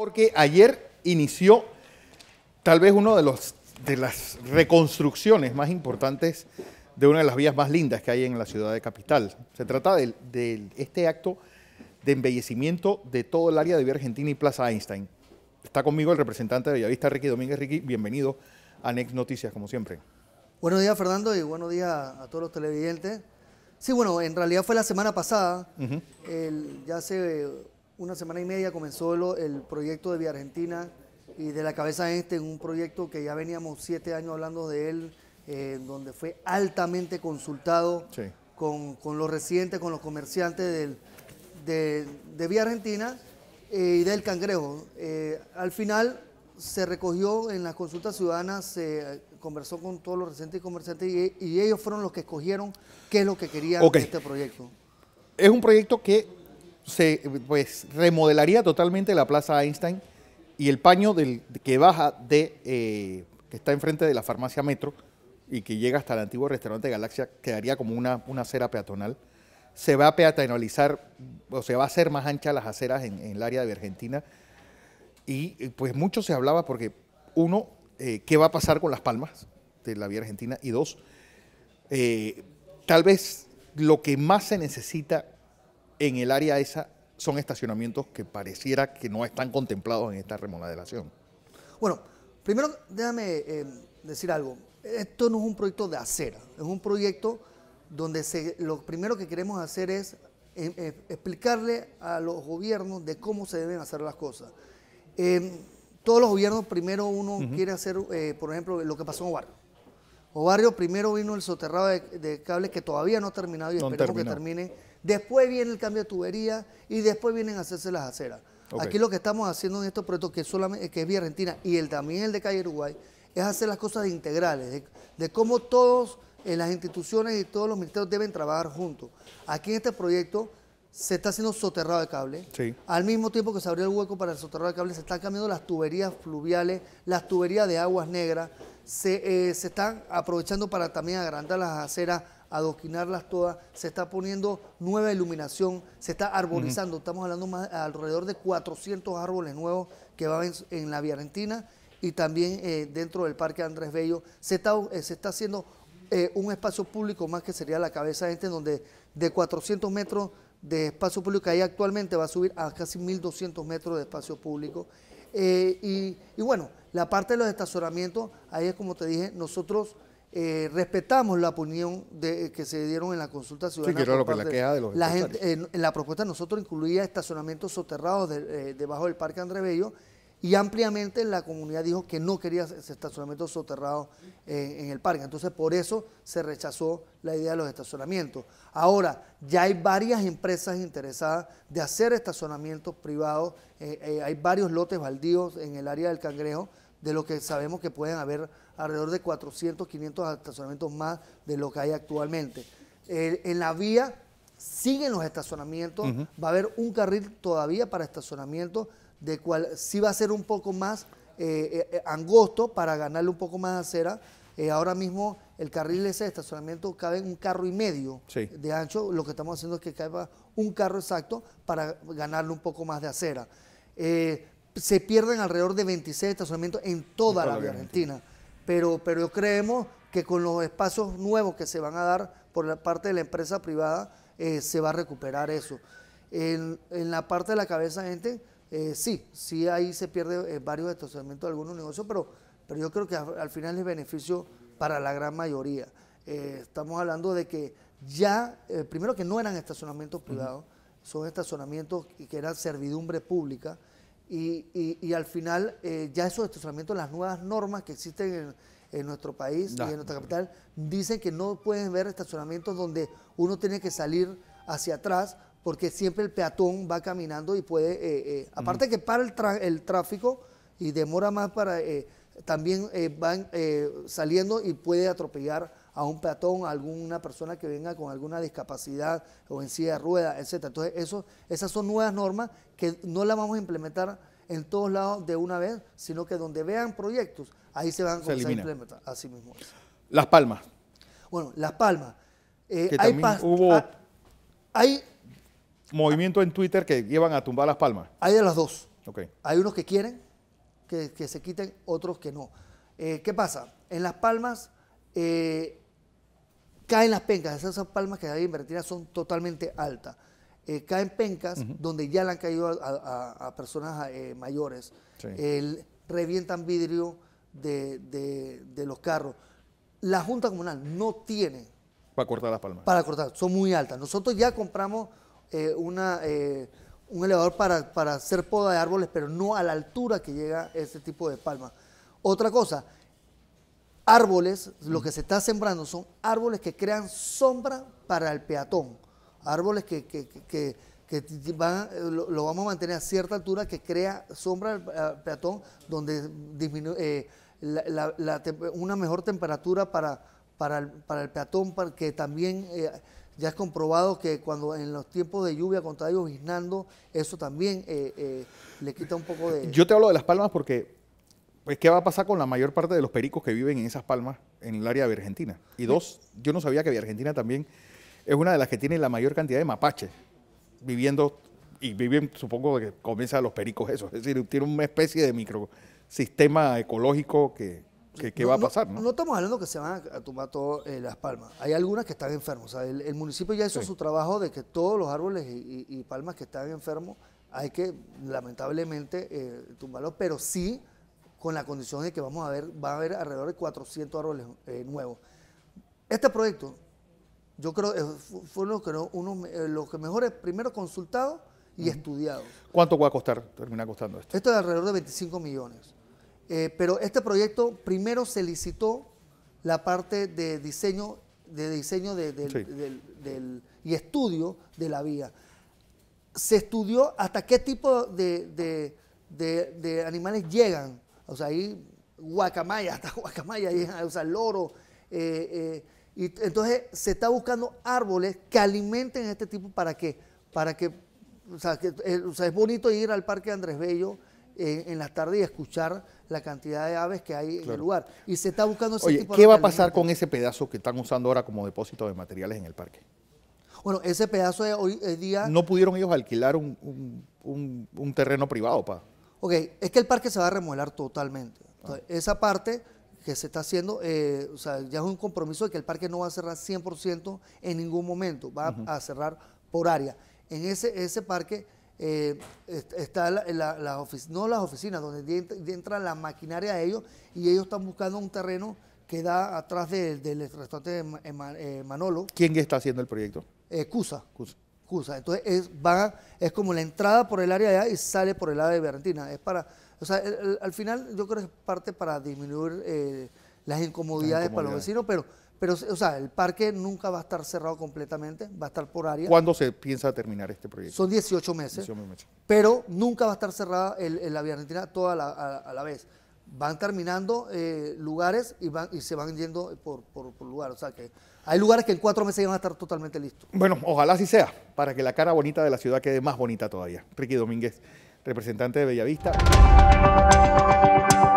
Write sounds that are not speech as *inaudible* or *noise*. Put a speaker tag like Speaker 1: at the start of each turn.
Speaker 1: Porque ayer inició tal vez una de de las reconstrucciones más importantes de una de las vías más lindas que hay en la ciudad de Capital. Se trata de, este acto de embellecimiento de todo el área de Vía Argentina y Plaza Einstein. Está conmigo el representante de Villavista, Ricky Domínguez. Ricky, bienvenido a Next Noticias, como siempre.
Speaker 2: Buenos días, Fernando, y buenos días a todos los televidentes. Sí, bueno, en realidad fue la semana pasada. ya se una semana y media comenzó el proyecto de Vía Argentina y de la cabeza este un proyecto que ya veníamos siete años hablando de él, eh, donde fue altamente consultado con, los residentes, con los comerciantes del, de, Vía Argentina eh, y del Cangrejo. Eh, al final se recogió en las consultas ciudadanas, se conversó con todos los residentes y comerciantes y, ellos fueron los que escogieron qué es lo que querían este proyecto.
Speaker 1: Es un proyecto que se pues, remodelaría totalmente la Plaza Einstein y el paño del, que baja de, eh, que está enfrente de la farmacia Metro y que llega hasta el antiguo restaurante Galaxia, quedaría como una, acera peatonal. Se va a peatonalizar, o se va a hacer más ancha las aceras en, el área de Argentina. Y eh, pues mucho se hablaba porque, uno, eh, ¿qué va a pasar con las palmas de la vía argentina? Y dos, tal vez lo que más se necesita en el área esa son estacionamientos que pareciera que no están contemplados en esta remodelación.
Speaker 2: Bueno, primero déjame eh, decir algo. Esto no es un proyecto de acera, es un proyecto donde lo primero que queremos hacer es eh, eh, explicarle a los gobiernos de cómo se deben hacer las cosas. todos los gobiernos, primero uno quiere hacer, por ejemplo, lo que pasó en Obarrio. O barrio primero vino el soterrado de, cables cable que todavía no ha terminado y esperamos que termine. Después viene el cambio de tubería y después vienen a hacerse las aceras. Aquí lo que estamos haciendo en este proyecto que solamente que es Vía Argentina y el también el de Calle Uruguay es hacer las cosas integrales, de, cómo todos en eh, las instituciones y todos los ministerios deben trabajar juntos. Aquí en este proyecto se está haciendo soterrado de cable. Al mismo tiempo que se abrió el hueco para el soterrado de cable, se están cambiando las tuberías fluviales, las tuberías de aguas negras. Se, eh, están aprovechando para también agrandar las aceras, adoquinarlas todas. Se está poniendo nueva iluminación, se está arborizando. Estamos hablando más alrededor de 400 árboles nuevos que van en, la la Argentina y también eh, dentro del Parque Andrés Bello. Se está, eh, se está haciendo un espacio público más que sería la cabeza este, donde de 400 metros de espacio público que actualmente va a subir a casi 1.200 metros de espacio público. Eh, y, bueno, la parte de los estacionamientos, ahí es como te dije, nosotros eh, respetamos la opinión de, eh, que se dieron en la consulta ciudadana. la gente, En la propuesta nosotros incluía estacionamientos soterrados debajo del Parque Andrebello. Bello, y ampliamente la comunidad dijo que no quería estacionamientos soterrados en, el parque. Entonces, por eso se rechazó la idea de los estacionamientos. Ahora, ya hay varias empresas interesadas de hacer estacionamientos privados. Eh, eh, hay varios lotes baldíos en el área del Cangrejo, de lo que sabemos que pueden haber alrededor de 400, 500 estacionamientos más de lo que hay actualmente. Eh, en la vía siguen los estacionamientos, va a haber un carril todavía para estacionamiento de cual sí va a ser un poco más eh, eh, eh, angosto para ganarle un poco más de acera. ahora mismo el carril ese de estacionamiento cabe en un carro y medio de ancho. Lo que estamos haciendo es que caiga un carro exacto para ganarle un poco más de acera. se pierden alrededor de 26 estacionamientos en toda, la Argentina. Pero, pero creemos que con los espacios nuevos que se van a dar por la parte de la empresa privada, se va a recuperar eso. En, en la parte de la cabeza, gente, eh, sí, sí ahí se pierde eh, varios estacionamientos de algunos negocios, pero, pero yo creo que al final es beneficio para la gran mayoría. Eh, estamos hablando de que ya, primero que no eran estacionamientos privados, son estacionamientos que eran servidumbre pública y, al final ya esos estacionamientos, las nuevas normas que existen en, nuestro país y en nuestra capital, dicen que no pueden ver estacionamientos donde uno tiene que salir hacia atrás porque siempre el peatón va caminando y puede, eh, eh, aparte que para el, tráfico y demora más para, eh, también van saliendo y puede atropellar a un peatón, a alguna persona que venga con alguna discapacidad o en silla de ruedas, etc. Entonces, eso, esas son nuevas normas que no las vamos a implementar en todos lados de una vez, sino que donde vean proyectos, ahí se van a implementar. Así mismo. Las Palmas. Bueno, Las Palmas. Que hay, hubo... Ah, hay
Speaker 1: ¿Movimiento en Twitter que llevan a tumbar las palmas.
Speaker 2: Hay de las dos. Hay unos que quieren que, se quiten, otros que no. Eh, ¿Qué pasa? En las palmas eh, caen las pencas. Esas palmas que hay en son totalmente altas. Eh, caen pencas donde ya le han caído a, personas mayores. El, revientan vidrio de, de los carros. La Junta Comunal no tiene...
Speaker 1: Para cortar las palmas.
Speaker 2: Para cortar, son muy altas. Nosotros ya compramos eh, una, eh, un elevador para, hacer poda de árboles, pero no a la altura que llega ese tipo de palma. Otra cosa, árboles, lo que se está sembrando son árboles que crean sombra para el peatón, árboles que, van, eh, lo, vamos a mantener a cierta altura que crea sombra al peatón, donde disminuye una mejor temperatura para, para, el, peatón, que también... Ya has comprobado que cuando en los tiempos de lluvia, cuando está lloviznando, eso también eh, eh, le quita un poco de... Yo
Speaker 1: te hablo de las palmas porque, pues, ¿qué va a pasar con la mayor parte de los pericos que viven en esas palmas en el área de Argentina? Y dos, yo no sabía que Argentina también es una de las que tiene la mayor cantidad de mapaches viviendo, y viven, supongo que comienza a los pericos eso, es decir, tiene una especie de microsistema ecológico que, ¿Qué, va a pasar? No, estamos hablando que se
Speaker 2: van a, tumbar todas eh, las palmas. Hay algunas que están enfermas el, municipio ya hizo su trabajo de que todos los árboles y, palmas que están enfermos hay que, lamentablemente, eh, tumbarlos, pero sí con la condición de que vamos a ver, va a haber alrededor de 400 árboles eh, nuevos. Este proyecto, yo creo, fue uno, de los que mejores, primero consultado y estudiado
Speaker 1: ¿Cuánto va a costar, termina costando esto?
Speaker 2: Esto es alrededor de 25 millones. Eh, pero este proyecto primero se licitó la parte de diseño, de diseño del, y estudio de la vía. Se estudió hasta qué tipo de, animales llegan. O sea, ahí guacamaya, *laughs* hasta guacamaya, llegan, o sea, loro. Eh, eh, y entonces se está buscando árboles que alimenten este tipo para que, para que, o sea, es bonito ir al Parque Andrés Bello en las tardes y escuchar la cantidad de aves que hay en el lugar. Y se está buscando ese tipo de ¿Qué va a pasar
Speaker 1: con ese pedazo que están usando ahora como depósito de materiales en el parque?
Speaker 2: Bueno, ese pedazo de hoy eh, día... ¿No
Speaker 1: pudieron ellos alquilar un, terreno privado para...?
Speaker 2: Ok, es que el parque se va a remodelar totalmente. Ah. Esa parte que se está haciendo, eh, o sea, ya es un compromiso de que el parque no va a cerrar 100% en ningún momento, va a cerrar por área. En ese, ese parque eh, está la, la, no las oficinas, donde entra la maquinaria de ellos y ellos están buscando un terreno que da atrás del restaurante de eh, eh, Manolo.
Speaker 1: ¿Quién está haciendo el proyecto?
Speaker 2: Eh, Cusa. Cusa. Entonces es, va, es como la entrada por el área de allá y sale por el área de Berrentina. Es para, o sea, al final yo creo que es parte para disminuir las incomodidades para los vecinos, pero pero, o sea, el parque nunca va a estar cerrado completamente, va a estar por área. ¿Cuándo se
Speaker 1: piensa terminar este proyecto? Son 18 meses.
Speaker 2: Pero nunca va a estar cerrada la Vía Argentina toda a, la vez. Van terminando eh, lugares y, van, y se van yendo por, por, lugar. O sea que hay lugares que en cuatro meses ya van a estar totalmente
Speaker 1: listos. Bueno, ojalá así sea, para que la cara bonita de la ciudad quede más bonita todavía. Ricky Domínguez, representante de Bellavista.